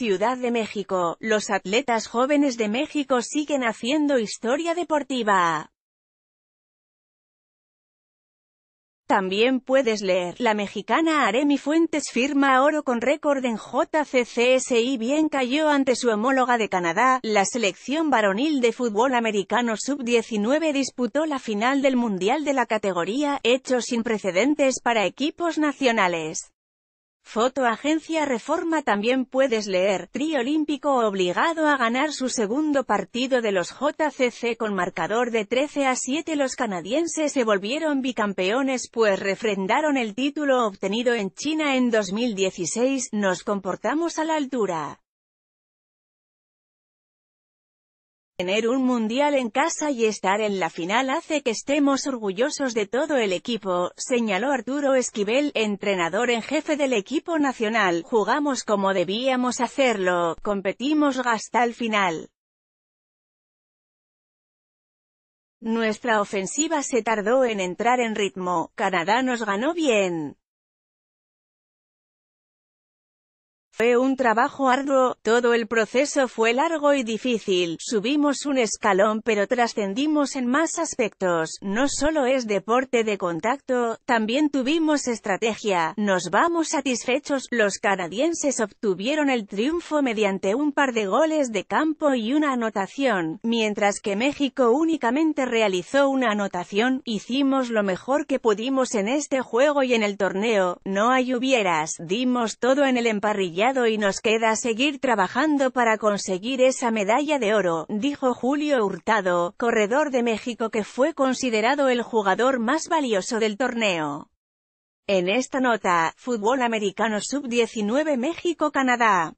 Ciudad de México, los atletas jóvenes de México siguen haciendo historia deportiva. También puedes leer, la mexicana Aremi Fuentes firma oro con récord en JCCSI bien cayó ante su homóloga de Canadá, la selección varonil de fútbol americano sub-19 disputó la final del Mundial de la categoría, hecho sin precedentes para equipos nacionales. Foto Agencia Reforma también puedes leer, triolímpico obligado a ganar su segundo partido de los JCC con marcador de 13 a 7 los canadienses se volvieron bicampeones pues refrendaron el título obtenido en China en 2016, nos comportamos a la altura. Tener un mundial en casa y estar en la final hace que estemos orgullosos de todo el equipo, señaló Arturo Esquivel, entrenador en jefe del equipo nacional. Jugamos como debíamos hacerlo, competimos hasta el final. Nuestra ofensiva se tardó en entrar en ritmo, Canadá nos ganó bien. Fue un trabajo arduo, todo el proceso fue largo y difícil, subimos un escalón pero trascendimos en más aspectos, no solo es deporte de contacto, también tuvimos estrategia, nos vamos satisfechos, los canadienses obtuvieron el triunfo mediante un par de goles de campo y una anotación, mientras que México únicamente realizó una anotación, hicimos lo mejor que pudimos en este juego y en el torneo, no hay hubieras, dimos todo en el emparrillado y nos queda seguir trabajando para conseguir esa medalla de oro, dijo Julio Hurtado, corredor de México que fue considerado el jugador más valioso del torneo. En esta nota, Fútbol Americano Sub-19 México-Canadá.